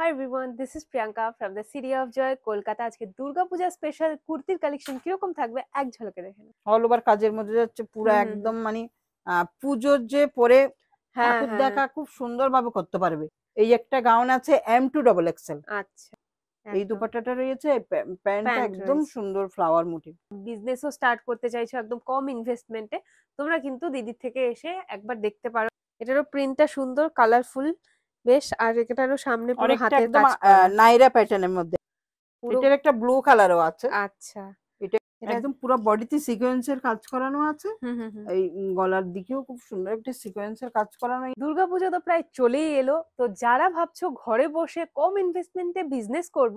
Hi everyone this is Priyanka from the city of joy Kolkata আজকে Durga Puja special কুর্তির collection কিরকম থাকবে এক ঝলকে দেখে অল ওভার কাজের মধ্যে যাচ্ছে পুরো একদম মানে পুজোর যে পরে হ্যাঁ, ঠাকুর হ্যাঁ। দেখা খুব সুন্দর ভাবে করতে পারবে এই একটা গাউন আছে এম টু ডবল এক্সেল আচ্ছা এই দুপাট্টাটা রয়েছে প্যান্টটা একদম সুন্দর ফ্লাওয়ার মোটিভ বিজনেসও স্টার্ট করতে চাইছো একদম কম ইনভেস্টমেন্টে তোমরা কিন্তু দিদির থেকে এসে একবার দেখতে পারো এটারও প্রিন্টটা সুন্দর কালারফুল বেশ আর এটারও সামনে পুরো হাতের কাজ নাইরা প্যাটার্নের মধ্যে এটার একটা ব্লু কালারও আছে আচ্ছা এটা একদম পুরো বডিতে সিকোয়েন্সের কাজ করানো আছে এই গলার দিকেও খুব সুন্দর একটা সিকোয়েন্সের কাজ করানো দুর্গাপূজা তো প্রায় চলেই এলো তো যারা ভাবছো ঘরে বসে কম ইনভেস্টমেন্টে বিজনেস করব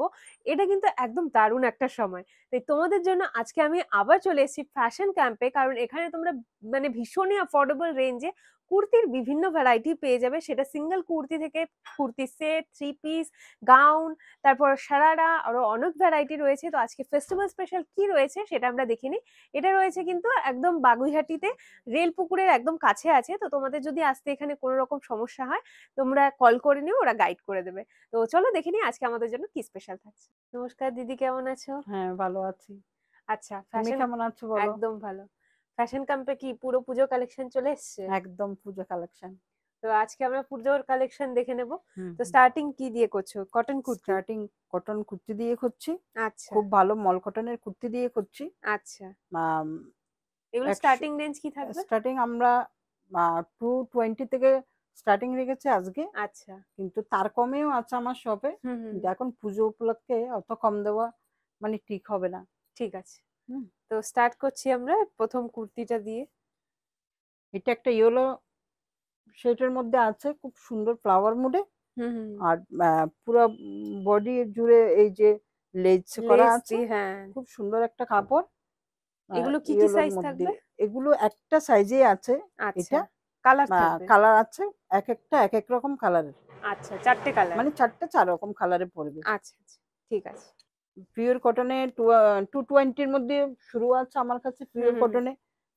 এটা কিন্তু একদম দারুণ একটা সময় তাই তোমাদের জন্য আজকে আমি আবার চলে এসেছি ফ্যাশন ক্যাম্পে কারণ এখানে তোমরা মানে ভীষণই অ্যাফোর্ডেবল রেঞ্জে কুর্তির বিভিন্ন ভ্যারাইটি পেয়ে যাবে সেটা সিঙ্গেল কুর্তি থেকে kurti set three piece gown তারপর সারারা আরও অনেক ভ্যারাইটি রয়েছে তো আজকে ফেস্টিভ্যাল স্পেশাল কি রয়েছে সেটা আমরা দেখে নিই এটা রয়েছে কিন্তু একদম বাগুইহাটিতে রেল পুকুরের একদম কাছে আছে তো তোমাদের যদি আসতে এখানে কোনো রকম সমস্যা হয় তোমরা কল করে নিও ওরা গাইড করে দেবে তো চলো দেখে নিই আজকে আমাদের জন্য কি স্পেশাল থাকছে নমস্কার দিদি কেমন আছো হ্যাঁ ভালো আছি আচ্ছা কেমন আছো একদম ভালো ফ্যাশন ক্যাম্পে কি পুরো পুজো কালেকশন চলে এসছে একদম পুজো কালেকশন তো আজকে আমরা পুজোর কালেকশন দেখে নেব তো স্টার্টিং কি দিয়ে করছো cotton kurti starting cotton kurti দিয়ে করছি আচ্ছা খুব ভালো মল কটনের কুর্তি দিয়ে করছি আচ্ছা এগুলো স্টার্টিং রেঞ্জ কি থাকবে স্টার্টিং আমরা টু টোয়েন্টি থেকে স্টার্টিং রেখেছে আজকে আচ্ছা কিন্তু তার কমেও আছে আমার শপে এখন পুজো উপলক্ষে অত কম দেওয়া মানে ঠিক হবে না ঠিক আছে তো স্টার্ট করছি আমরা প্রথম কুর্তিটা দিয়ে এটা একটা ইয়েলো শেটের মধ্যে আছে খুব সুন্দর ফ্লাওয়ার মুডে আর পুরো বডি জুড়ে এই যে লেজ করা আছে হ্যাঁ খুব সুন্দর একটা কাপড় এগুলো কি কি সাইজ থাকবে এগুলো একটা সাইজে আছে আচ্ছা। এটা কালার কালার আছে এক একটা এক এক রকম কালারের আচ্ছা চারটে কালার মানে চারটে চার রকম কালারে পড়বে আচ্ছা, আচ্ছা ঠিক আছে পিওর কটনে টু টোয়েন্টির মধ্যে শুরু আছে আমার কাছে পিওর কটনে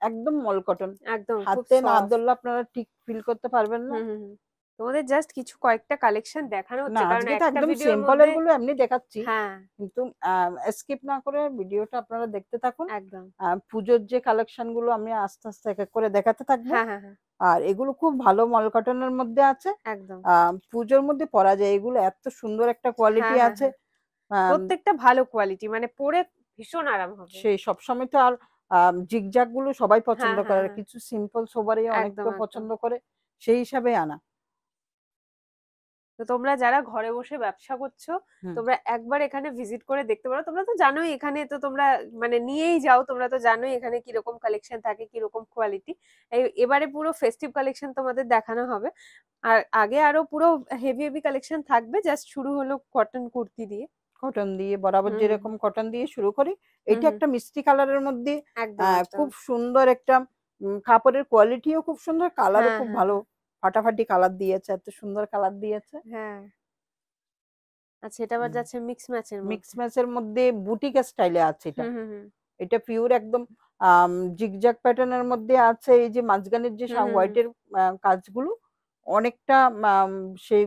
একদম মল কটন একদম হাতে না ধরলে আপনারা ঠিক ফিল করতে পারবেন না তোমাদের জাস্ট কিছু কয়েকটা কালেকশন দেখানো হচ্ছে একদম সিম্পল গুলো এমনি দেখাচ্ছি হ্যাঁ। কিন্তু স্কিপ না করে ভিডিওটা আপনারা দেখতে থাকুন একদম পুজোর যে কালেকশন গুলো আমি আস্তে আস্তে এক এক করে দেখাতে থাকবো হ্যাঁ, হ্যাঁ, আর এগুলো খুব ভালো মল কটনের মধ্যে আছে একদম পুজোর মধ্যে পরা যায় এগুলো এত সুন্দর একটা কোয়ালিটি আছে প্রত্যেকটা ভালো কোয়ালিটি মানে পরে ভীষণ আরাম হবে সেই সবসময় তো আর জিগজাগ গুলো সবাই হ্যাঁ, পছন্দ হ্যাঁ, করে হ্যাঁ। কিছু সিম্পল সবারই অনেক পছন্দ করে সেই হিসাবে আনা তো তোমরা যারা ঘরে বসে ব্যবসা করছো তোমরা একবার এখানে ভিজিট করে দেখতে পারো তোমরা তো জানোই এখানে তো তোমরা মানে নিয়েই যাও তোমরা তো জানোই এখানে কিরকম কালেকশন থাকে কিরকম কোয়ালিটি এবারে পুরো ফেস্টিভ কালেকশন তোমাদের দেখানো হবে আর আগে আরো পুরো হেভি হেভি কালেকশন থাকবে জাস্ট শুরু হলো কটন কুর্তি দিয়ে কটন দিয়ে বরাবর যেরকম কটন দিয়ে শুরু করি এটা একটা মিষ্টি কালারের মধ্যে খুব সুন্দর একটা কাপড়ের কোয়ালিটিও খুব সুন্দর কালারও হ্যাঁ, খুব হ্যাঁ। ভালো ফাটাফাটি কালার দিয়েছে এত সুন্দর কালার দিয়েছে হ্যাঁ। আচ্ছা আবার যাচ্ছে মিক্স মিক্স ম্যাচের মধ্যে আছে এটা এটা পিওর একদম জিগজ্যাগ প্যাটার্নের মধ্যে আছে এই যে মাঝখানের যে হোয়াইটের কাজগুলো অনেকটা সেই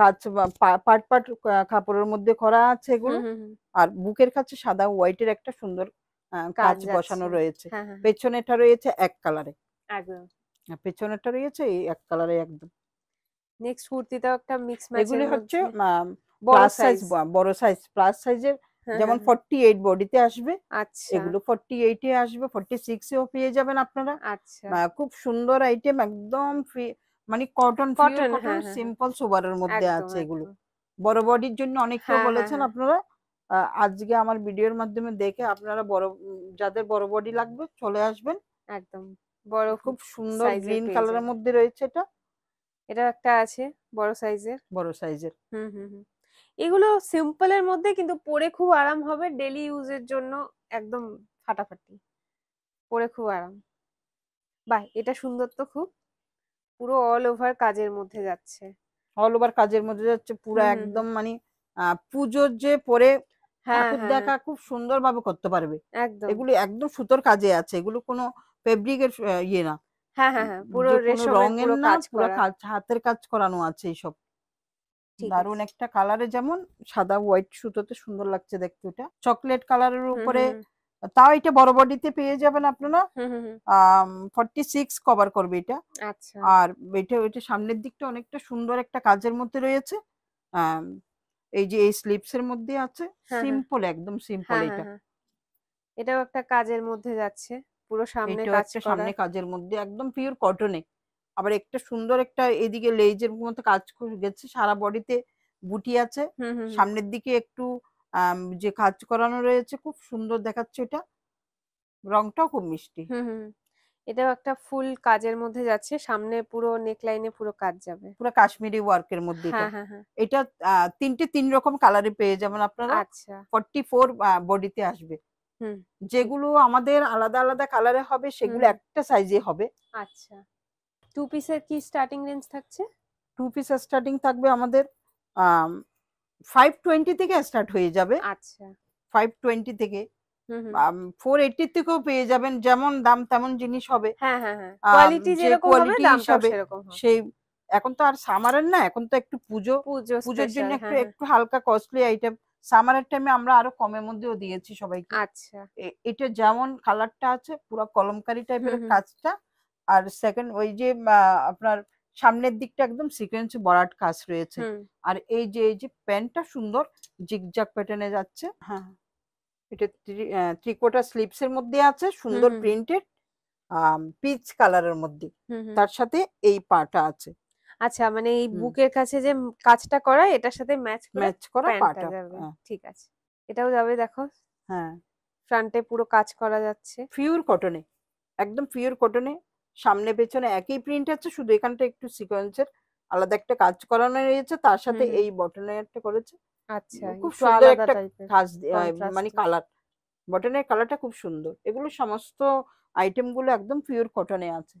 কাজ পাট পাট কাপড়ের মধ্যে করা আছে এগুলো আর বুকের কাছে সাদা হোয়াইটের একটা সুন্দর কাজ বসানো রয়েছে হ্যাঁ, হ্যাঁ, হ্যাঁ। পেছনেটা রয়েছে এক কালারে পেছনেটা রয়েছে এই এক কালারে একদম নেক্সট কুর্তিটাও একটা মিক্স ম্যাচ এগুলি হচ্ছে প্লাস সাইজ বড় সাইজ প্লাস সাইজের যেমন 48 বডিতে আসবে আচ্ছা এগুলো 48 এ আসবে 46 এও পেয়ে যাবেন আপনারা আচ্ছা খুব সুন্দর আইটেম একদম ফ্রি মানে কটন কটন সিম্পল সোবারের মধ্যে আছে এগুলো বড় বডির জন্য অনেকে হ্যাঁ, হ্যাঁ, বলেছেন হ্যাঁ। আপনারা আজকে আমার ভিডিওর মাধ্যমে দেখে আপনারা বড় যাদের বড় বডি লাগবে চলে আসবেন একদম বড় খুব সুন্দর গ্রিন কালারের মধ্যে রয়েছে এটা এটা একটা আছে বড় সাইজের বড় সাইজের হুম হুম এগুলো সিম্পলের মধ্যে কিন্তু পরে খুব আরাম হবে ডেলি ইউজের জন্য একদম ফাটাফাটি পরে খুব আরাম বাহ এটা সুন্দর তো খুব পুরো অল ওভার কাজের মধ্যে যাচ্ছে অল ওভার কাজের মধ্যে যাচ্ছে পুরো একদম মানে পুজোর যে পরে হ্যাঁ, ঠাকুর হ্যাঁ। দেখা খুব সুন্দর ভাবে করতে পারবে এগুলো একদম সুতোর কাজে আছে এগুলো কোনো ফেব্রিকের ইয়ে না হ্যাঁ হ্যাঁ হ্যাঁ পুরো রঙের না পুরো হাতের কাজ করানো আছে এইসব দারুন একটা কালারে যেমন সাদা হোয়াইট সুতোতে সুন্দর লাগছে দেখতে ওটা চকলেট কালারের উপরে তাও এটা বড় বডিতে পেয়ে যাবেন আপনারা ফর্টি সিক্স কভার করবে এটা আচ্ছা। আর এটা ওইটা সামনের দিকটা অনেকটা সুন্দর একটা কাজের মধ্যে রয়েছে এই যে এই স্লিপস এর মধ্যে আছে সিম্পল হ্যাঁ, হ্যাঁ। একদম সিম্পল হ্যাঁ, এটা এটাও একটা কাজের মধ্যে যাচ্ছে পুরো সামনে কাজটা সামনে কাজের মধ্যে একদম পিওর কটনে আবার একটা সুন্দর একটা এদিকে লেজের মতো কাজ গেছে সারা বডিতে বুটি আছে সামনের দিকে একটু যে কাজ করানো রয়েছে খুব সুন্দর দেখাচ্ছে এটা রংটাও খুব মিষ্টি এটাও একটা ফুল কাজের মধ্যে যাচ্ছে সামনে পুরো নেকলাইনে পুরো কাজ যাবে পুরো কাশ্মীরি ওয়ার্ক এর মধ্যে এটা হ্যাঁ, হ্যাঁ, হ্যাঁ। তিনটে তিন রকম কালারে পেয়ে যাবেন আপনারা আচ্ছা ফোর বডিতে আসবে যেগুলো আমাদের আলাদা আলাদা কালারে হবে সেগুলো একটা সাইজে হবে আচ্ছা টু পিসের কি স্টার্টিং রেঞ্জ থাকছে টু পিসের স্টার্টিং থাকবে আমাদের ফাইভ টোয়েন্টি থেকে স্টার্ট হয়ে যাবে আচ্ছা ফাইভ টোয়েন্টি থেকে ফোর এইটির থেকেও পেয়ে যাবেন যেমন দাম তেমন জিনিস হবে হ্যাঁ, হ্যাঁ, হ্যাঁ। সেই এখন তো আর সামারের না এখন তো একটু পুজো পুজোর জন্য একটু একটু হালকা কস্টলি আইটেম সামারের টাইমে আমরা আরো কমের মধ্যেও দিয়েছি সবাইকে আচ্ছা এটা যেমন কালারটা আছে পুরো কলমকারি টাইপের কাজটা আর সেকেন্ড ওই যে আপনার সামনের দিকটা একদম সিকোয়েন্স বরাট কাজ রয়েছে আর এই যে এই যে প্যান্টটা সুন্দর জিগজাগ প্যাটার্নে যাচ্ছে হ্যাঁ এটা ত্রিকোটা স্লিপস এর মধ্যে আছে সুন্দর প্রিন্টেড পিচ কালারের মধ্যে তার সাথে এই পাটা আছে আচ্ছা মানে এই বুকের কাছে যে কাজটা করা এটার সাথে ম্যাচ ম্যাচ করা পাটা হ্যাঁ। ঠিক আছে এটাও যাবে দেখো হ্যাঁ ফ্রন্টে পুরো কাজ করা যাচ্ছে পিওর কটনে একদম পিওর কটনে সামনে পেছনে একই প্রিন্ট আছে শুধু এখানটা একটু সিকোয়েন্সের আলাদা একটা কাজ করানো রয়েছে তার সাথে এই বটনে একটা করেছে আচ্ছা খুব সুন্দর একটা কাজ মানে কালার বটনের কালারটা খুব সুন্দর এগুলো সমস্ত আইটেম গুলো একদম পিওর কটনে আছে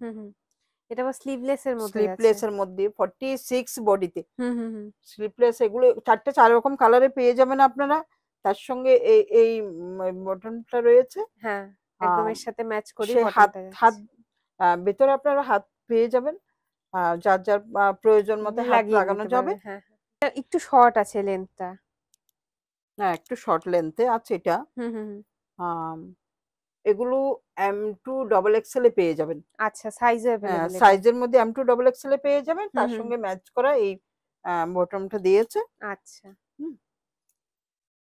এটা আবার স্লিভলেস এর মধ্যে স্লিভলেস এর মধ্যে 46 বডিতে হুম হুম স্লিভলেস এগুলো চারটে চার রকম কালারে পেয়ে যাবেন আপনারা তার সঙ্গে এই এই বটনটা রয়েছে হ্যাঁ একদম এর সাথে ম্যাচ করে হাত ভেতরে আপনারা হাত পেয়ে যাবেন যার যার প্রয়োজন মতো হাত লাগানো যাবে একটু শর্ট আছে লেন্থটা হ্যাঁ, হ্যাঁ একটু শর্ট লেন্থে হ্যাঁ, আছে এটা এগুলো এম টু ডবল এক্সেল এ পেয়ে যাবেন আচ্ছা अवेलेबल সাইজের হ্যাঁ, মধ্যে এম টু ডবল এক্সেল এ পেয়ে যাবেন তার সঙ্গে ম্যাচ করা এই বটমটা দিয়েছে আচ্ছা হুম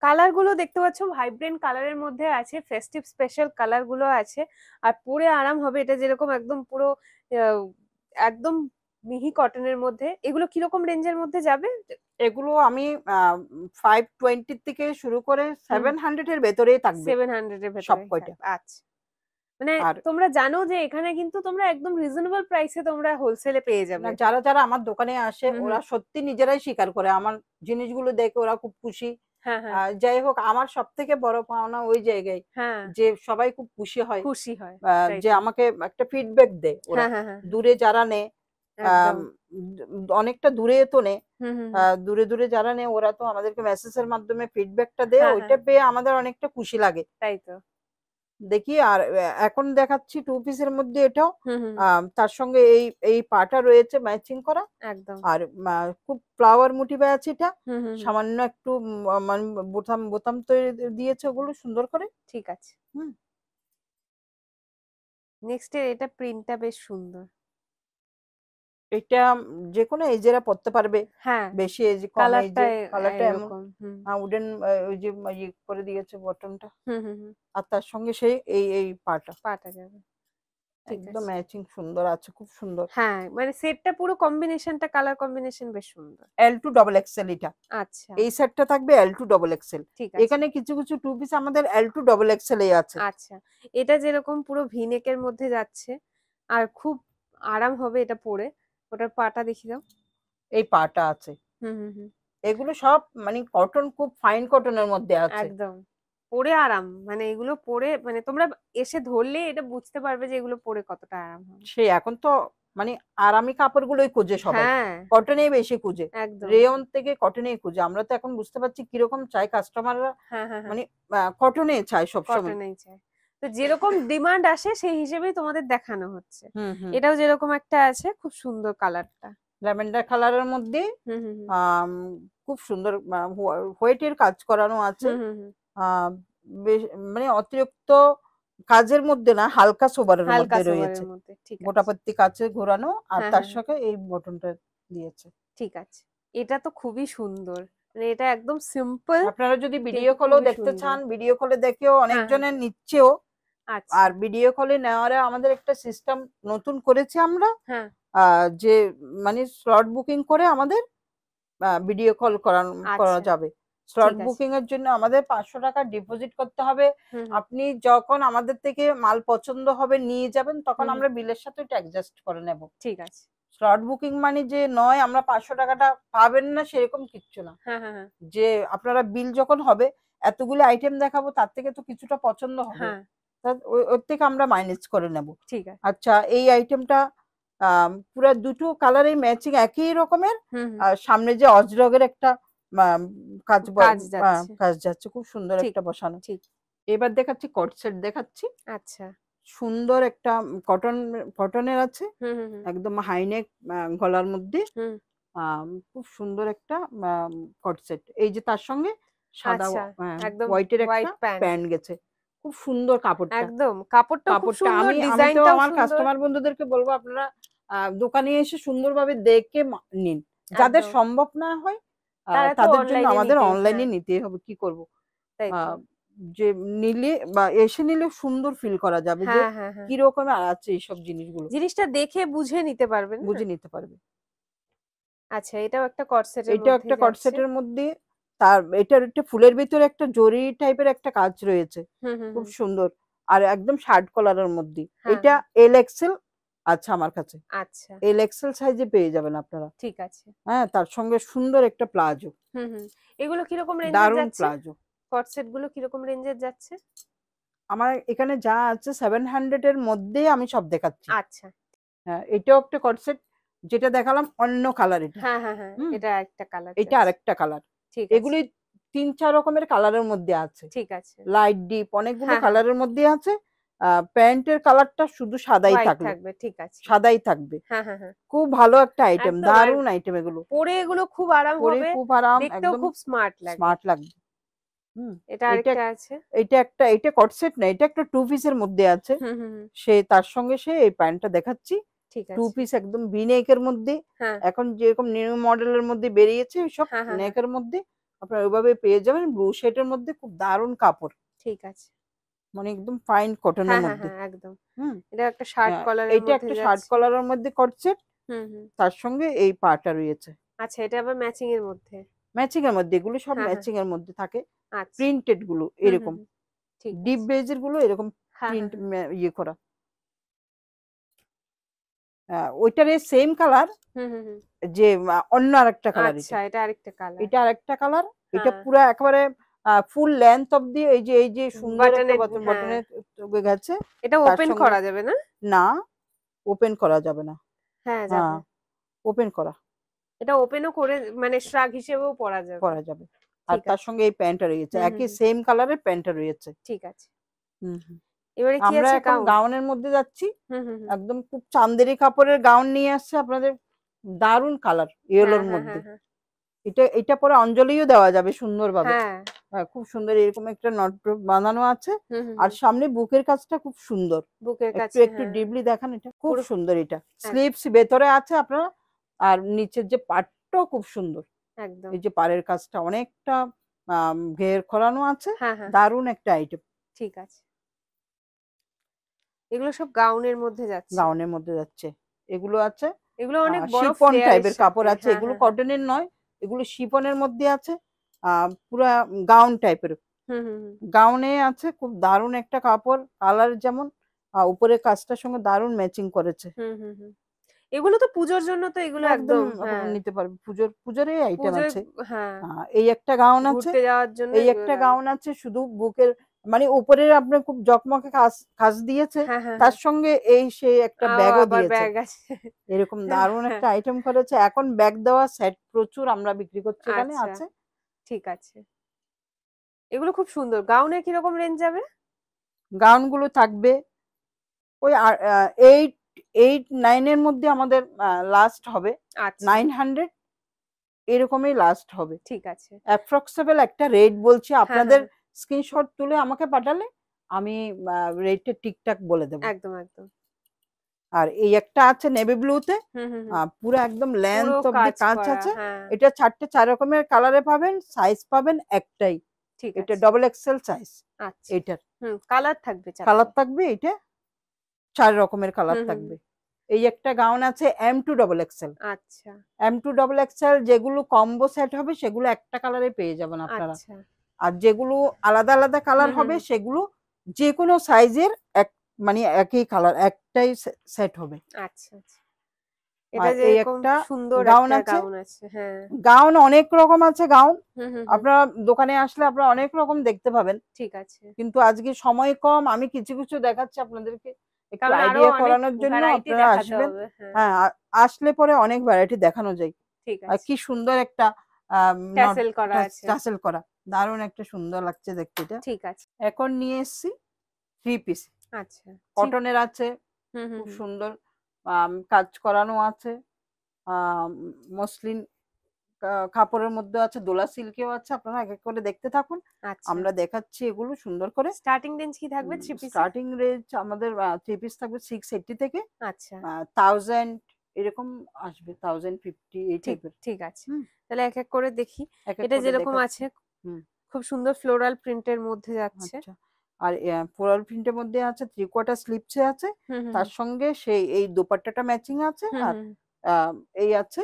কালার গুলো দেখতে পাচ্ছ ভাইব্রেন্ট কালারের মধ্যে আছে ফেস্টিভ স্পেশাল কালার গুলো আছে আর পরে আরাম হবে এটা যেরকম একদম পুরো একদম মিহি কটনের মধ্যে এগুলো কিরকম রেঞ্জের মধ্যে যাবে এগুলো আমি ফাইভ টোয়েন্টির থেকে শুরু করে সেভেন হান্ড্রেড এর ভেতরে থাকবে সেভেন হান্ড্রেড এর সব কয়টা আচ্ছা মানে তোমরা জানো যে এখানে কিন্তু তোমরা একদম রিজনেবল প্রাইসে তোমরা হোলসেলে পেয়ে যাবে যারা যারা আমার দোকানে আসে ওরা সত্যি নিজেরাই স্বীকার করে আমার জিনিসগুলো দেখে ওরা খুব খুশি হ্যাঁ, হ্যাঁ। যাই হোক আমার সব থেকে বড় পাওনা ওই জায়গায় হ্যাঁ। যে সবাই খুব খুশি হয় খুশি হয় যে আমাকে একটা ফিডব্যাক দে দূরে যারা নে অনেকটা দূরে তো নে দূরে দূরে যারা নে ওরা তো আমাদেরকে মেসেজের মাধ্যমে ফিডব্যাকটা দেয় ওইটা পেয়ে আমাদের অনেকটা খুশি লাগে তাই তো দেখি আর এখন দেখাচ্ছি টু পিসের মধ্যে এটাও তার সঙ্গে এই এই পাটা রয়েছে ম্যাচিং করা একদম আর খুব ফ্লাওয়ার মোটিভে আছে এটা সামান্য একটু মানে বোতাম বোতাম তৈরি দিয়েছে ওগুলো সুন্দর করে ঠিক আছে হুম নেক্সট এর এটা প্রিন্টটা বেশ সুন্দর এটা যে কোনো এজেরা পড়তে পারবে হ্যাঁ বেশি এজ কম এজে কালারটা এমন উডেন ওই যে ইয়ে করে দিয়েছে বটনটা আর তার সঙ্গে সেই এই এই পাটা পাটা যাবে একদম ম্যাচিং সুন্দর আছে খুব সুন্দর হ্যাঁ মানে সেটটা পুরো কম্বিনেশনটা কালার কম্বিনেশন বেশ সুন্দর এল টু ডবল এক্সেল এটা আচ্ছা এই সেটটা থাকবে এল টু ডবল এক্সেল এখানে কিছু কিছু টু পিস আমাদের এল টু ডবল এক্সেল এ আছে আচ্ছা এটা যেরকম পুরো ভিনেকের মধ্যে যাচ্ছে আর খুব আরাম হবে এটা পরে ওটার পাটা দেখি দাও এই পাটা আছে এগুলো সব মানে কটন খুব ফাইন কটনের মধ্যে আছে একদম পরে আরাম মানে এগুলো পরে মানে তোমরা এসে ধরলে এটা বুঝতে পারবে যে এগুলো পরে কতটা আরাম হয় সেই এখন তো মানে আরামি কাপড়গুলোই খুঁজে সবাই কটনেই হ্যাঁ। বেশি খুঁজে রেয়ন থেকে কটনেই খুঁজে আমরা তো এখন বুঝতে পারছি কিরকম চাই কাস্টমাররা হ্যাঁ, হ্যাঁ, মানে কটনে চাই সবসময় কটনেই চাই তো যেরকম ডিমান্ড আসে সেই হিসেবেই তোমাদের দেখানো হচ্ছে এটাও যেরকম একটা আছে খুব সুন্দর কালারটা ল্যাভেন্ডার কালারের মধ্যে খুব সুন্দর হোয়াইটের কাজ করানো আছে মানে অতিরিক্ত কাজের মধ্যে না হালকা সোবারের মধ্যে রয়েছে মোটাপত্তি কাছে ঘোরানো আর হ্যাঁ, তার হ্যাঁ। সঙ্গে এই বটনটা দিয়েছে ঠিক আছে এটা তো খুবই সুন্দর মানে এটা একদম সিম্পল আপনারা যদি ভিডিও কলও দেখতে চান ভিডিও কলে দেখেও হ্যাঁ। অনেকজনের নিচ্ছেও আচ্ছা। আর ভিডিও কলে নেওয়ার আমাদের একটা সিস্টেম নতুন করেছি আমরা হ্যাঁ। যে মানে স্লট বুকিং করে আমাদের ভিডিও কল করানো করা যাবে স্লট বুকিং এর জন্য আমাদের পাঁচশো টাকা ডিপোজিট করতে হবে আপনি যখন আমাদের থেকে মাল পছন্দ হবে নিয়ে যাবেন তখন আমরা বিলের সাথে অ্যাডজাস্ট করে নেব ঠিক আছে স্লট বুকিং মানে যে নয় আমরা পাঁচশো টাকাটা পাবেন না সেরকম কিচ্ছু না হ্যাঁ, হ্যাঁ, যে আপনারা বিল যখন হবে এতগুলো আইটেম দেখাবো তার থেকে তো কিছুটা পছন্দ হবে ওর থেকে আমরা মাইনেজ করে নেব ঠিক আছে আচ্ছা এই আইটেমটা পুরো দুটো কালারে ম্যাচিং একই রকমের সামনে যে অজরগের একটা কাজ কাজ যাচ্ছে খুব সুন্দর একটা বসানো ঠিক এবার দেখাচ্ছি কটসেট দেখাচ্ছি আচ্ছা সুন্দর একটা কটন কটনের আছে একদম হাইনেক গলার মধ্যে খুব সুন্দর একটা কটসেট এই যে তার সঙ্গে সাদা আচ্ছা, হ্যাঁ, একদম হোয়াইটের একটা প্যান্ট গেছে খুব সুন্দর কাপড়টা একদম কাপড়টা আমি আমি আমার কাস্টমার বন্ধুদেরকে বলবো আপনারা দোকানে এসে সুন্দরভাবে দেখে নিন যাদের সম্ভব না হয় তাদের জন্য আমাদের অনলাইনে নিতে হবে কি করব যে নিলে বা এসে নিলে সুন্দর ফিল করা যাবে যে হ্যাঁ, হ্যাঁ, হ্যাঁ। কি রকম আছে এইসব জিনিসগুলো জিনিসটা দেখে বুঝে নিতে পারবেন বুঝে নিতে পারবে আচ্ছা এটাও একটা কটসেট এটাও একটা কটসেটের মধ্যে তার এটার একটা ফুলের ভিতরে একটা জরি টাইপের একটা কাজ রয়েছে খুব সুন্দর আর একদম শার্ট কলারের মধ্যে হ্যাঁ। এটা এল এক্সেল আচ্ছা আমার কাছে আচ্ছা এল এক্সেল সাইজে পেয়ে যাবেন আপনারা ঠিক আছে হ্যাঁ তার সঙ্গে সুন্দর একটা প্লাজো হুম এগুলো কি রকম রেঞ্জে দারুন প্লাজো কর্সেট গুলো কি রকম রেঞ্জে যাচ্ছে আমার এখানে যা আছে 700 এর মধ্যে আমি সব দেখাচ্ছি আচ্ছা হ্যাঁ এটাও একটা কর্সেট যেটা দেখালাম অন্য কালার এটা হ্যাঁ হ্যাঁ হ্যাঁ এটা একটা কালার এটা আরেকটা কালার এগুলি তিন চার রকমের কালারের মধ্যে আছে ঠিক আছে লাইট ডিপ অনেকগুলো কালারের হ্যাঁ। মধ্যে আছে প্যান্টের কালারটা শুধু সাদাই থাকবে ঠিক আছে সাদাই থাকবে হ্যাঁ, হ্যাঁ, খুব ভালো একটা আইটেম দারুন আইটেম এগুলো পরে এগুলো খুব আরাম হবে খুব আরাম একদম খুব স্মার্ট লাগবে স্মার্ট লাগবে এটা এটা একটা এটা কটসেট না এটা একটা টু পিসের মধ্যে আছে সে তার সঙ্গে সে এই প্যান্টটা দেখাচ্ছি টু পিস একদম ভি নেকের মধ্যে হ্যাঁ। এখন যেরকম নিউ মডেলের মধ্যে বেরিয়েছে সব নেকের হ্যাঁ, হ্যাঁ, মধ্যে আপনারা ওইভাবে পেয়ে যাবেন ব্লু শেড এর মধ্যে খুব দারুন কাপড় ঠিক আছে মানে একদম ফাইন কটনের মধ্যে একদম এটা একটা শার্ট কলার এটা একটা শার্ট কলার এর মধ্যে করছেট তার সঙ্গে এই পাটা রয়েছে আচ্ছা এটা আবার ম্যাচিং এর মধ্যে ম্যাচিং এর মধ্যে এগুলো সব ম্যাচিং এর মধ্যে থাকে প্রিন্টেড আচ্ছা। গুলো এরকম ঠিক ডিপ বেজের গুলো এরকম প্রিন্ট ইয়ে করা ওইটারে সেম কালার যে অন্য আরেকটা কালার আচ্ছা এটা আরেকটা কালার এটা আরেকটা কালার এটা হ্যাঁ। পুরো একেবারে ফুল লেন্থ দি এই যে এই যে সুন্দর একটা হ্যাঁ। গেছে এটা ওপেন করা যাবে না না ওপেন করা যাবে না হ্যাঁ, হ্যাঁ যাবে ওপেন করা এটা ওপেনও করে মানে শ্রাগ হিসেবেও পরা যাবে পরা যাবে আর তার সঙ্গে এই প্যান্টটা রয়েছে একই সেম কালারের প্যান্টটা রয়েছে ঠিক আছে হুম এবারে কি আমরা এখন গাউনের মধ্যে যাচ্ছি একদম খুব চান্দেরি কাপড়ের গাউন নিয়ে আসছে আপনাদের দারুন কালার ইয়েলোর মধ্যে হ্যাঁ, হ্যাঁ। এটা এটা পরে অঞ্জলিও দেওয়া যাবে সুন্দরভাবে হ্যাঁ, হ্যাঁ খুব সুন্দর এরকম একটা নট বানানো আছে আর সামনে বুকের কাজটা খুব সুন্দর বুকের একটু ডিপলি দেখান এটা খুব সুন্দর এটা স্লিপস ভেতরে আছে আপনারা আর নিচের যে পাটটাও খুব সুন্দর একদম এই যে পাড়ের কাজটা অনেকটা ঘের খোলানো আছে দারুন একটা আইটেম ঠিক আছে এগুলো সব গাউনের মধ্যে যাচ্ছে গাউনের মধ্যে যাচ্ছে এগুলো আছে এগুলো অনেক বড় শিফন টাইপের কাপড় আছে হ্যাঁ, এগুলো কটনের হ্যাঁ। নয় এগুলো শিফনের মধ্যে আছে পুরো গাউন টাইপের গাউনে আছে খুব দারুণ একটা কাপড় কালার যেমন উপরে কাজটার সঙ্গে দারুণ ম্যাচিং করেছে এগুলো তো পুজোর জন্য তো এগুলো একদম হ্যাঁ। নিতে পারবে পুজোর পুজোর এই আইটেম আছে এই একটা গাউন আছে এই একটা গাউন আছে শুধু বুকের মানে উপরে আপনার খুব জকমকে খাস দিয়েছে হ্যাঁ, হ্যাঁ। তার সঙ্গে এই সে একটা ব্যাগ দিয়েছে এরকম হ্যাঁ, দারুণ একটা আইটেম করেছে এখন ব্যাগ দেওয়া সেট প্রচুর আমরা বিক্রি করছি এখানে আচ্ছা। আছে ঠিক আছে এগুলো খুব সুন্দর গাউনে কি রকম রেঞ্জ যাবে গাউন গুলো থাকবে ওই এইট এইট 9 এর মধ্যে আমাদের লাস্ট হবে নাইন আচ্ছা। হান্ড্রেড এরকমই লাস্ট হবে ঠিক আছে অ্যাপ্রক্সিবল একটা রেট বলছি আপনাদের স্ক্রিনশট তুলে আমাকে পাঠালে আমি রেটটা ঠিকঠাক বলে দেবো একদম একদম আর এই একটা আছে নেভি ব্লুতে পুরো একদম লেন্থ অফ কাজ আছে হ্যাঁ। এটা চারটে চার রকমের কালারে পাবেন সাইজ পাবেন একটাই ঠিক এটা ডবল এক্সেল সাইজ আচ্ছা এটার কালার থাকবে কালার থাকবে এটা চার রকমের কালার থাকবে এই একটা গাউন আছে এম টু ডবল এক্সেল আচ্ছা এম টু ডবল এক্সেল যেগুলো কম্বো সেট হবে সেগুলো একটা কালারে পেয়ে যাবেন আপনারা আচ্ছা। আর যেগুলো আলাদা আলাদা কালার হবে সেগুলো যে কোনো সাইজের এক মানে একই কালার একটাই সেট হবে গাউন আচ্ছা, আচ্ছা। হ্যাঁ। অনেক রকম আছে গাউন আপনারা দোকানে আসলে আপনারা অনেক রকম দেখতে পাবেন ঠিক আছে কিন্তু আজকে সময় কম আমি কিছু কিছু দেখাচ্ছি আপনাদেরকে একটু আইডিয়া করানোর জন্য আপনারা আসবেন হ্যাঁ, হ্যাঁ আসলে পরে অনেক ভ্যারাইটি দেখানো যায় আর কি সুন্দর একটা টাসেল um, করা আছে দারুণ একটা সুন্দর লাগছে দেখতে এটা ঠিক আছে এখন নিয়ে এসেছি থ্রি পিস আচ্ছা কটনের আছে খুব সুন্দর কাজ করানো আছে মসলিন কাপড়ের মধ্যে আছে দোলা সিল্কেও আছে আপনারা এক এক করে দেখতে থাকুন আচ্ছা। আমরা দেখাচ্ছি এগুলো সুন্দর করে স্টার্টিং রেঞ্জ কি থাকবে থ্রি পিস স্টার্টিং রেঞ্জ আমাদের থ্রি পিস থাকবে সিক্স এইটটি থেকে আচ্ছা থাউজেন্ড এরকম আসবে থাউজেন্ড ফিফটি এই টাইপের ঠিক আছে তাহলে এক এক করে দেখি এটা যেরকম আছে খুব সুন্দর ফ্লোরাল প্রিন্টের মধ্যে যাচ্ছে আচ্ছা। আর ফ্লোরাল প্রিন্টের মধ্যে আছে থ্রি কোয়ার্টার স্লিপসে আছে তার সঙ্গে সেই এই দোপাট্টাটা ম্যাচিং আছে আর এই আছে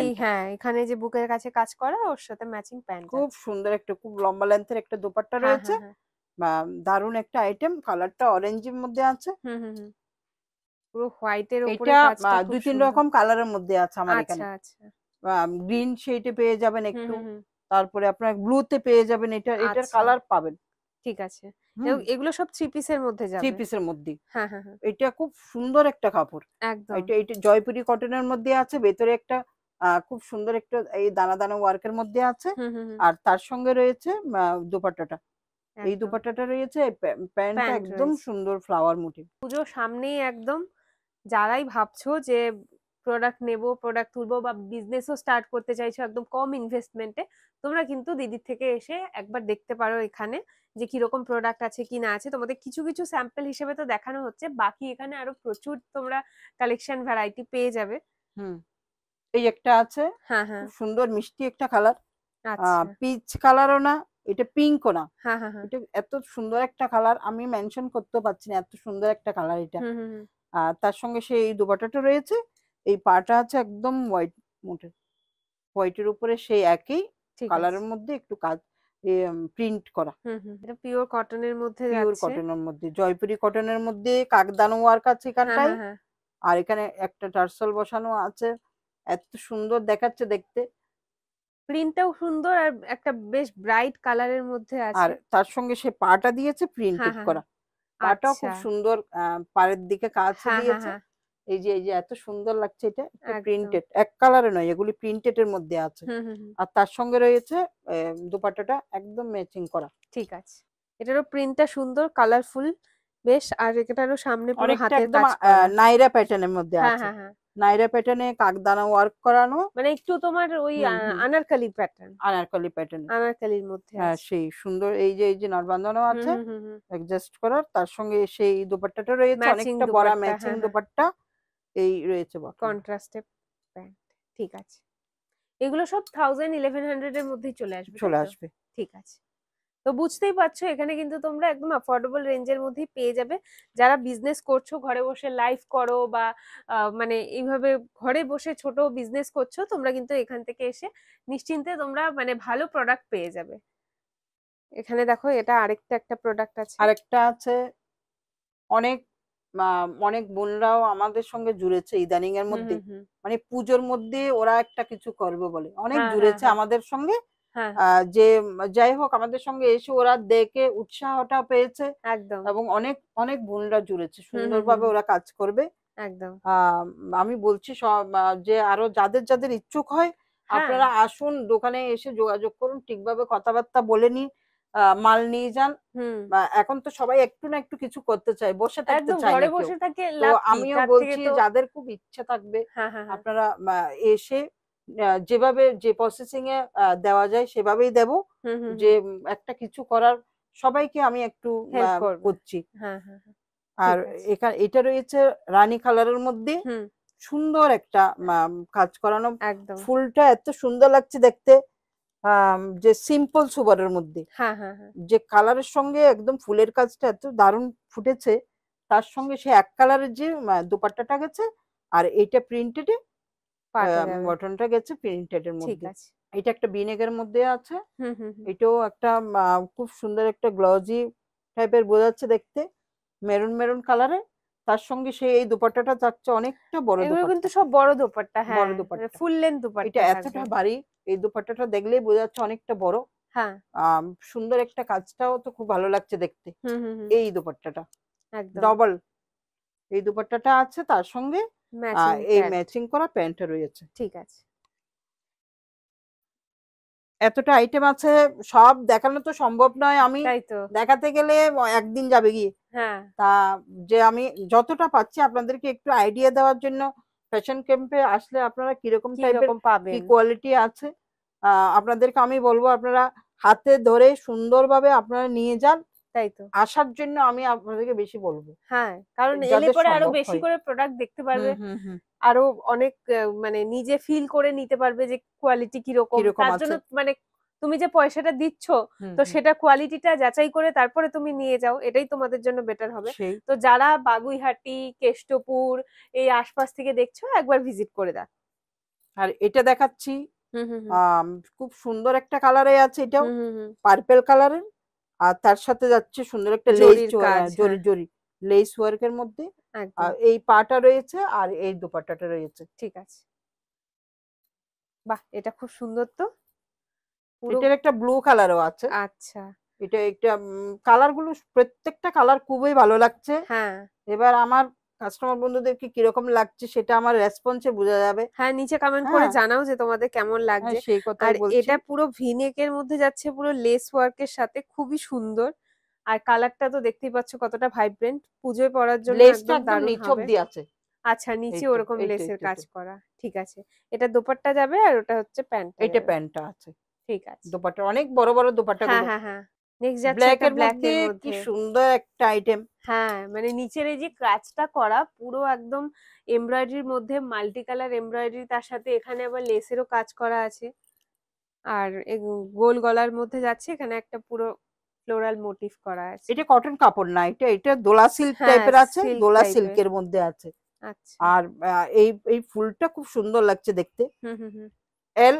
এই হ্যাঁ এখানে যে বুকের কাছে কাজ করা ওর সাথে ম্যাচিং প্যান্ট খুব সুন্দর একটা খুব লম্বা লেন্থের একটা দোপাট্টা হ্যাঁ, রয়েছে হ্যাঁ, হ্যাঁ। দারুণ একটা আইটেম কালারটা অরেঞ্জের মধ্যে আছে পুরো হোয়াইটের উপরে কাজটা দুই তিন রকম কালারের মধ্যে আছে আমার আচ্ছা, এখানে আচ্ছা আচ্ছা গ্রিন শেডে পেয়ে যাবেন একটু তারপরে আপনার ব্লুতে পেয়ে যাবেন এটা এটার কালার আচ্ছা। পাবেন ঠিক আছে এগুলো সব থ্রি পিসের মধ্যে যাবে থ্রি পিসের মধ্যে হ্যাঁ, হ্যাঁ হ্যাঁ এটা খুব সুন্দর একটা কাপড় একদম এটা এটা জয়পুরি কটনের মধ্যে আছে ভেতরে একটা খুব সুন্দর একটা এই দানা দানা ওয়ার্কের মধ্যে আছে আর তার সঙ্গে রয়েছে দুপাট্টাটা এই দুপাট্টাটা রয়েছে প্যান্টটা একদম সুন্দর ফ্লাওয়ার মোটিভ পুজো সামনেই একদম যারাই ভাবছো যে প্রোডাক্ট নেব প্রোডাক্ট তুলবো বা বিজনেসও স্টার্ট করতে চাইছো একদম কম ইনভেস্টমেন্টে তোমরা কিন্তু দিদির থেকে এসে একবার দেখতে পারো এখানে যে কিরকম প্রোডাক্ট আছে কি না আছে তোমাদের কিছু কিছু স্যাম্পল হিসেবে তো দেখানো হচ্ছে বাকি এখানে আরো প্রচুর তোমরা কালেকশন ভ্যারাইটি পেয়ে যাবে হুম এই একটা আছে হ্যাঁ হ্যাঁ সুন্দর মিষ্টি একটা কালার পিচ কালারও না এটা পিঙ্ক ও না হ্যাঁ, হ্যাঁ, হ্যাঁ। এটা এত সুন্দর একটা কালার আমি মেনশন করতে পারছি না এত সুন্দর একটা কালার এটা আর তার সঙ্গে সেই দুবাটাটা রয়েছে এই পাটা আছে একদম হোয়াইট হোয়াইট হোয়াইটের উপরে সেই একই কালারের মধ্যে একটু কাজ প্রিন্ট করা এটা পিওর কটনের মধ্যে পিওর কটনের মধ্যে জয়পুরি কটনের মধ্যে কাকদানো ওয়ার্ক আছে হ্যাঁ, এখানটাই হ্যাঁ, হ্যাঁ। আর এখানে একটা টার্সল বসানো আছে এত সুন্দর দেখাচ্ছে দেখতে প্রিন্টটাও সুন্দর আর একটা বেশ ব্রাইট কালারের মধ্যে আছে আর তার সঙ্গে সে পাটা দিয়েছে প্রিন্ট করা পাটাও খুব আচ্ছা। সুন্দর পাড়ের দিকে কাজ দিয়েছে এই যে এই যে এত সুন্দর লাগছে এটা প্রিন্টেড এক কালারে নয় এগুলি প্রিন্টেড এর মধ্যে আছে আর তার সঙ্গে রয়েছে দুপাট্টাটা একদম ম্যাচিং করা ঠিক আছে এটারও প্রিন্টটা সুন্দর কালারফুল বেশ আর এটারও সামনে পুরো হাতে একদম নাইরা প্যাটার্নের মধ্যে হ্যাঁ, আছে নাইরা প্যাটার্নে হ্যাঁ। কাকদানা ওয়ার্ক করানো মানে একটু তোমার ওই আনারকলি প্যাটার্ন আনারকলি প্যাটার্ন আনারকলির মধ্যে হ্যাঁ সেই সুন্দর এই যে এই যে নরবান্ধনও আছে অ্যাডজাস্ট করার তার সঙ্গে সেই দোপাট্টাটা রয়েছে অনেকটা বড় ম্যাচিং দোপাট্টা এই রয়েছে কন্ট্রাস্টে প্যান্ট ঠিক আছে এগুলো সব থাউজেন্ড ইলেভেন হান্ড্রেড এর মধ্যেই চলে আসবে চলে আসবে ঠিক আছে তো বুঝতেই পারছো এখানে কিন্তু তোমরা একদম অ্যাফোর্ডেবল রেঞ্জের মধ্যেই পেয়ে যাবে যারা বিজনেস করছো ঘরে বসে লাইফ করো বা মানে এইভাবে ঘরে বসে ছোট বিজনেস করছো তোমরা কিন্তু এখান থেকে এসে নিশ্চিন্তে তোমরা মানে ভালো প্রোডাক্ট পেয়ে যাবে এখানে দেখো এটা আরেকটা একটা প্রোডাক্ট আছে আরেকটা আছে অনেক অনেক বোনরাও আমাদের সঙ্গে জুড়েছে ইদানিং এর মধ্যে মানে পুজোর মধ্যে ওরা একটা কিছু করবে বলে অনেক হ্যাঁ, জুড়েছে হ্যাঁ, হ্যাঁ। আমাদের সঙ্গে যে যাই হোক আমাদের সঙ্গে এসে ওরা দেখে উৎসাহটা পেয়েছে একদম এবং অনেক অনেক বোনরা জুড়েছে সুন্দরভাবে ওরা কাজ করবে একদম আমি বলছি সব যে আরো যাদের যাদের ইচ্ছুক হয় আপনারা আসুন দোকানে এসে যোগাযোগ করুন ঠিকভাবে কথাবার্তা বলে নিন মাল নিয়ে যান এখন তো সবাই একটু না একটু কিছু করতে চায় বসে থাকতে চায় বসে থাকে আমিও বলছি যাদের খুব ইচ্ছা থাকবে হ্যাঁ, হ্যাঁ, হ্যাঁ। আপনারা এসে যেভাবে যে প্রসেসিং এ দেওয়া যায় সেভাবেই দেব যে একটা কিছু করার সবাইকে আমি একটু করছি আর এখানে এটা রয়েছে রানী কালারের মধ্যে সুন্দর একটা কাজ করানো ফুলটা এত সুন্দর লাগছে দেখতে যে সিম্পল সুবারের মধ্যে হ্যাঁ, হ্যাঁ, হ্যাঁ। যে কালারের সঙ্গে একদম ফুলের কাজটা এত দারুণ ফুটেছে তার সঙ্গে সে এক কালারের যে দুপাট্টাটা গেছে আর এটা প্রিন্টেডে বটনটা গেছে প্রিন্টেড এর মধ্যে এটা একটা বিনেগের মধ্যে আছে এটাও একটা খুব সুন্দর একটা গ্লজি টাইপের বোঝাচ্ছে দেখতে মেরুন মেরুন কালারে তার সঙ্গে সে এই দোপাট্টাটা যাচ্ছে অনেকটা বড় কিন্তু সব বড় দোপাট্টা হ্যাঁ বড় দুপাট্টা ফুল লেন্থ দুপাট্টা এটা এতটা ভারী এই দুপাট্টাটা দেখলেই বোঝা যাচ্ছে অনেকটা বড় হ্যাঁ সুন্দর একটা কাজটাও তো খুব ভালো লাগছে দেখতে এই দুপাট্টাটা ডবল এই দুপাট্টাটা আছে তার সঙ্গে এই ম্যাচিং করা প্যান্টটা রয়েছে ঠিক আছে এতটা আইটেম আছে সব দেখানো তো সম্ভব নয় আমি দেখাতে গেলে একদিন যাবে গিয়ে হ্যাঁ। তা যে আমি যতটা পাচ্ছি আপনাদেরকে একটু আইডিয়া দেওয়ার জন্য ফ্যাশন ক্যাম্পে আসলে আপনারা কিরকম টাইপের পাবেন কি কোয়ালিটি আছে আপনাদেরকে আমি বলবো আপনারা হাতে ধরে সুন্দরভাবে আপনারা নিয়ে যান তাই তো আসার জন্য আমি আপনাদেরকে বেশি বলবো হ্যাঁ কারণ এলে পরে আরো বেশি করে প্রোডাক্ট দেখতে পারবে আরো অনেক মানে নিজে ফিল করে নিতে পারবে যে কোয়ালিটি কিরকম তার জন্য মানে তুমি যে পয়সাটা দিচ্ছ তো সেটা কোয়ালিটিটা যাচাই করে তারপরে তুমি নিয়ে যাও এটাই তোমাদের জন্য বেটার হবে তো যারা বাগুইহাটি কেষ্টপুর এই আশপাশ থেকে দেখছো একবার ভিজিট করে দেখ আর এটা দেখাচ্ছি খুব সুন্দর একটা কালারে আছে এটাও পার্পেল কালারের আর তার সাথে যাচ্ছে সুন্দর একটা লেস জরি জরি লেস এর মধ্যে এই পাটা রয়েছে আর এই দুপাটাটা রয়েছে ঠিক আছে বাহ এটা খুব সুন্দর তো এটার একটা ব্লু কালারও আছে আচ্ছা এটা একটা কালার গুলো প্রত্যেকটা কালার খুবই ভালো লাগছে হ্যাঁ এবার আমার কাস্টমার বন্ধুদেরকে কিরকম লাগছে সেটা আমার রেসপন্সে বোঝা যাবে হ্যাঁ নিচে কমেন্ট হ্যাঁ। করে জানাও যে তোমাদের কেমন হ্যাঁ, লাগছে সেই কথা আর এটা পুরো ভিনেকের মধ্যে যাচ্ছে পুরো লেস ওয়ার্ক এর সাথে খুবই সুন্দর আর কালারটা তো দেখতেই পাচ্ছ কতটা ভাইব্রেন্ট পুজোয় পড়ার জন্য একদম দারুণ হবে আছে আচ্ছা নিচে ওরকম লেসের কাজ করা ঠিক আছে এটা দোপাট্টা যাবে আর ওটা হচ্ছে প্যান্ট এটা প্যান্টটা আছে ঠিক আছে দোপাট্টা অনেক বড় বড় দোপাট্টা হ্যাঁ হ্যাঁ হ্যাঁ নেক্সট ব্ল্যাক কি সুন্দর একটা আইটেম হ্যাঁ মানে নিচের এই যে করা পুরো একদম মধ্যে মাল্টি কালার এমব্রয়ডারি তার সাথে এখানে আবার লেসেরও কাজ করা আছে আর গোল গলার মধ্যে যাচ্ছে এখানে একটা পুরো ফ্লোরাল মোটিভ করা আছে এটা কটন কাপড় না এটা এটা দোলা সিল্ক হ্যাঁ, টাইপের আছে দোলা সিল্কের মধ্যে আছে আচ্ছা। আর এই এই ফুলটা খুব সুন্দর লাগছে দেখতে হুম হুম এল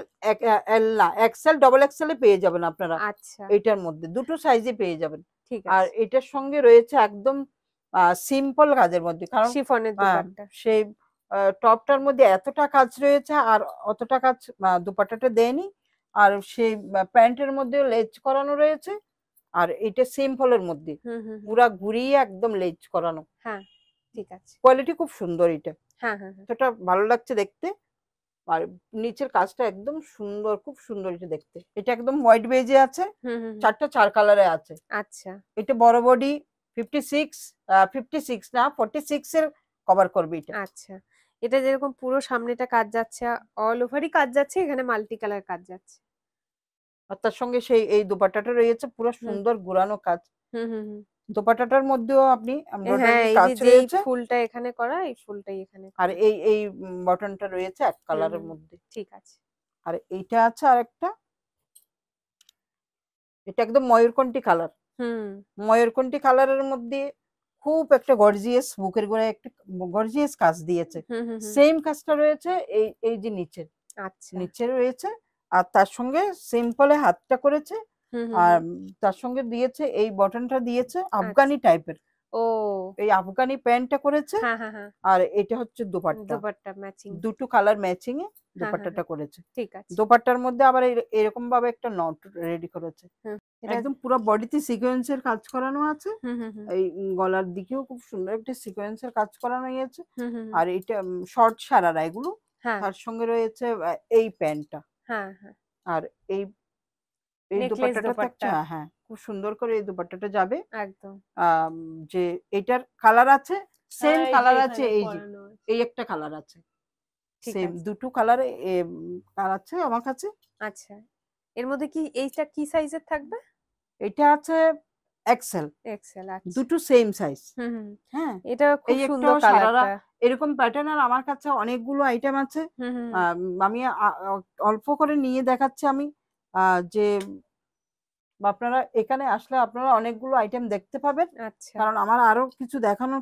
এল না এক্সেল ডবল এ পেয়ে যাবেন আপনারা আচ্ছা এটার মধ্যে দুটো সাইজে পেয়ে যাবেন ঠিক আর এটার সঙ্গে রয়েছে একদম সিম্পল কাজের মধ্যে কারণ শিফনের হ্যাঁ, সেই টপটার মধ্যে এতটা কাজ রয়েছে আর অতটা কাজ দুপাটাটা দেয়নি আর সেই প্যান্টের মধ্যে লেজ করানো রয়েছে আর এটা সিম্পলের মধ্যে পুরা ঘুরিয়ে একদম লেজ করানো হ্যাঁ ঠিক আছে কোয়ালিটি খুব সুন্দর এটা হ্যাঁ হ্যাঁ, হ্যাঁ। ভালো লাগছে দেখতে আর নিচের কাজটা একদম সুন্দর খুব সুন্দর এটা দেখতে এটা একদম হোয়াইট বেজে আছে চারটা চার কালারে আছে আচ্ছা এটা বড় body fifty six fifty six না ফর্টি সিক্স এর কভার করবে এটা আচ্ছা এটা যেরকম পুরো সামনেটা কাজ যাচ্ছে অল ওভারই কাজ যাচ্ছে এখানে মাল্টি কালার কাজ যাচ্ছে আর তার সঙ্গে সেই এই দুপাট্টাটা রয়েছে পুরো সুন্দর ঘোরানো কাজ হুম হুম হুম দোপাটাটার মধ্যেও আপনি হ্যাঁ, এমব্রয়ডারি কাজ রয়েছে ফুলটা এখানে করা এই ফুলটাই এখানে আর এই এই বটনটা রয়েছে এক কালারের মধ্যে ঠিক আছে আর এইটা আছে আর একটা এটা একদম ময়ূরকণ্ঠী কালার হুম ময়ূরকণ্ঠী কালারের মধ্যে খুব একটা গর্জিয়াস বুকের গোড়ায় একটা গর্জিয়াস কাজ দিয়েছে সেম কাজটা রয়েছে এই এই যে নিচের আচ্ছা নিচে রয়েছে আর তার সঙ্গে সিম্পলে হাতটা করেছে আর তার সঙ্গে দিয়েছে এই বটনটা দিয়েছে আফগানি টাইপের আচ্ছা। ও এই আফগানি প্যান্টটা করেছে হ্যাঁ, হ্যাঁ, হ্যাঁ। আর এটা হচ্ছে দোপাট্টা দোপাট্টা ম্যাচিং দুটো কালার ম্যাচিং এ দোপাট্টাটা করেছে ঠিক আছে দোপাট্টার মধ্যে আবার এরকম ভাবে একটা নট রেডি করেছে মানে একদম পুরো বডিতে সিকোয়েন্সের কাজ করানো আছে এই গলার দিকেও খুব সুন্দর একটা সিকোয়েন্সের কাজ করানো হয়েছে আর এটা শর্ট সারারা এগুলো তার সঙ্গে রয়েছে এই প্যান্টটা আর এই হ্যাঁ। খুব সুন্দর করে এই যাবে একদম যে কালার আছে সেম হ্যাঁ, কালার আছে এই একটা কালার আছে দুটো কালার আছে আমার কাছে আচ্ছা এর মধ্যে কি এইটা কি সাইজের থাকবে এটা আছে আচ্ছা। দুটো সেম সাইজ হুম হ্যাঁ এটা সুন্দর এরকম প্যাটার্ন আর আমার কাছে অনেকগুলো আইটেম আছে আমি অল্প করে নিয়ে দেখাচ্ছি আমি যে আপনারা এখানে আসলে আপনারা অনেকগুলো আইটেম দেখতে পাবেন আচ্ছা। কারণ আমার আরো কিছু দেখানো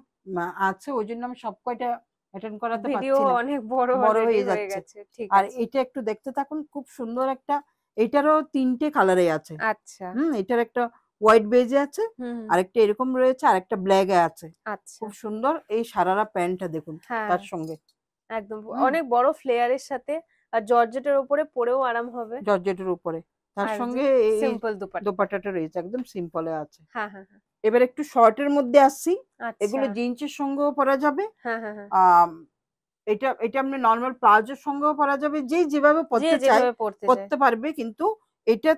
আছে ওই জন্য আমি সব কয়টা অ্যাটেন্ড করাতে পারছি ভিডিও অনেক বড় বড় হয়ে যাচ্ছে আর এটা একটু দেখতে থাকুন খুব সুন্দর একটা এটারও তিনটে কালারে আছে আচ্ছা হুম এটার একটা হোয়াইট বেজে আছে আর একটা এরকম রয়েছে আর একটা ব্ল্যাক এ আছে আচ্ছা খুব সুন্দর এই সারারা প্যান্টটা দেখুন হ্যাঁ। তার সঙ্গে একদম অনেক বড় ফ্লেয়ারের সাথে আর জর্জেটের উপরে পরেও আরাম হবে জর্জেটের উপরে তার সঙ্গে সিম্পল দোপাট্টা দোপাট্টাটা রয়েছে একদম সিম্পলে আছে হ্যাঁ, হ্যাঁ হ্যাঁ এবার একটু শর্টের মধ্যে আসছি আচ্ছা। এগুলো জিন্সের সঙ্গেও পরা যাবে হ্যাঁ, হ্যাঁ, এটা এটা আপনি নর্মাল প্লাজোর সঙ্গেও পরা যাবে যে যেভাবে পড়তে চায় পড়তে পারবে কিন্তু এটা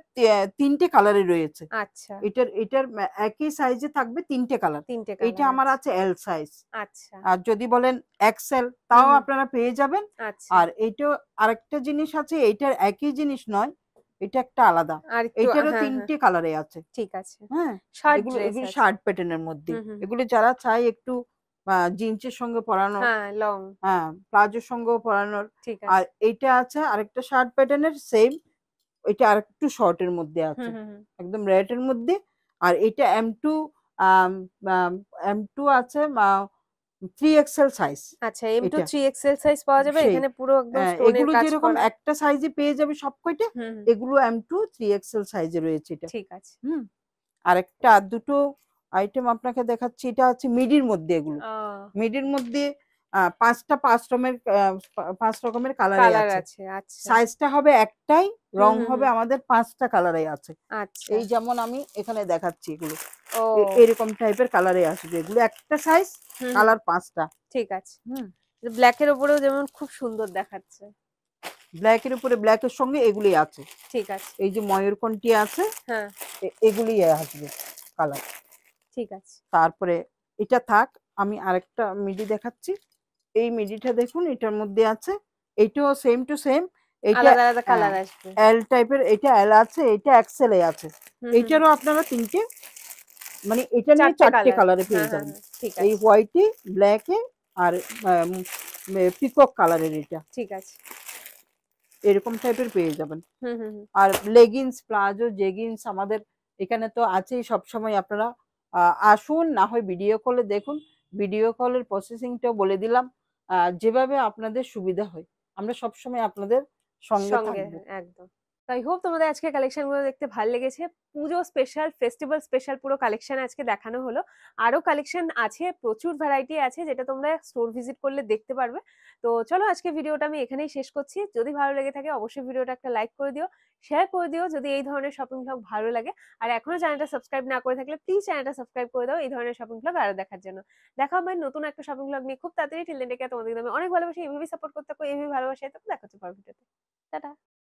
তিনটে কালারে রয়েছে আচ্ছা এটার এটার একই সাইজে থাকবে তিনটে কালার তিনটে এটা আমার আছে এল সাইজ আচ্ছা আর যদি বলেন এক্সেল তাও আপনারা পেয়ে যাবেন আচ্ছা। আর এটা আরেকটা জিনিস আছে এটার একই জিনিস নয় এটা একটা আলাদা এটারও হ্যাঁ, তিনটে কালারে হ্যাঁ। আছে ঠিক আছে হ্যাঁ এগুলো এগুলো শার্ট প্যাটার্নের মধ্যে এগুলো যারা চায় একটু জিন্সের সঙ্গে পরানো লং হ্যাঁ, হ্যাঁ প্লাজোর সঙ্গেও পরানোর আর এটা আছে আরেকটা শার্ট প্যাটার্নের সেম এটা আর একটু শর্টের মধ্যে আছে একদম এর মধ্যে আর এটা এম টু এম টু আছে থ্রি এক্সেল সাইজ আচ্ছা M to three XL size পাওয়া যাবে এখানে পুরো একদম হ্যাঁ, এগুলো যেরকম একটা সাইজে পেয়ে যাবে সব কয়টা এগুলো এম টু থ্রি এক্সেল সাইজে রয়েছে এটা ঠিক আছে হুম আর একটা দুটো আইটেম আপনাকে দেখাচ্ছি এটা আছে মিডির মধ্যে এগুলো মিডির মধ্যে পাঁচটা পাঁচ রকমের পাঁচ রকমের কালার আছে সাইজটা আচ্ছা। হবে একটাই রং হবে আমাদের পাঁচটা কালারে আছে আচ্ছা। এই যেমন আমি এখানে দেখাচ্ছি এগুলো এরকম টাইপের কালারে আছে যেগুলো একটা সাইজ কালার পাঁচটা ঠিক আছে হুম ব্ল্যাক এর উপরেও যেমন খুব সুন্দর দেখাচ্ছে ব্ল্যাক এর উপরে ব্ল্যাক এর সঙ্গে এগুলি আছে ঠিক আছে এই যে ময়ূরকণ্ঠী আছে হ্যাঁ এগুলি আসবে কালার ঠিক আছে তারপরে এটা থাক আমি আরেকটা মিডি দেখাচ্ছি এই মিডিটা দেখুন এটার মধ্যে আছে এটাও সেম টু সেম টাইপের এটা হ্যাঁ, এ আছে আপনারা তিনটে মানে এটা পেয়ে হ্যাঁ, হ্যাঁ, যাবেন এই আর পিকক কালারের এটা ঠিক আছে এরকম টাইপের পেয়ে যাবেন আর লেগিংস প্লাজো জেগিংস আমাদের এখানে তো আছেই সবসময় আপনারা আসুন না হয় ভিডিও কলে দেখুন ভিডিও কলের প্রসেসিংটাও বলে দিলাম যেভাবে আপনাদের সুবিধা হয় আমরা সবসময় আপনাদের সঙ্গে একদম তাই আই হোপ তোমাদের আজকে কালেকশনগুলো দেখতে ভালো লেগেছে পুজো স্পেশাল ফেস্টিভ্যাল স্পেশাল পুরো কালেকশন আজকে দেখানো হলো আরও কালেকশন আছে প্রচুর ভ্যারাইটি আছে যেটা তোমরা স্টোর ভিজিট করলে দেখতে পারবে তো চলো আজকে ভিডিওটা আমি এখানেই শেষ করছি যদি ভালো লেগে থাকে অবশ্যই ভিডিওটা একটা লাইক করে দিও শেয়ার করে দিও যদি এই ধরনের শপিং ব্লগ ভালো লাগে আর এখনো চ্যানেলটা সাবস্ক্রাইব না করে থাকলে প্লিজ চ্যানেলটা সাবস্ক্রাইব করে দাও এই ধরনের শপিং ব্লগ আরও দেখার জন্য দেখা হবে নতুন একটা শপিং ব্লগ নিয়ে খুব তাড়াতাড়ি টিলেন ডেকে তোমাদের আমি অনেক ভালোবাসি এভাবেই সাপোর্ট করতে থাকো এভাবেই ভালোবাসি তো দেখা হচ্ছে ভিডিওতে টাটা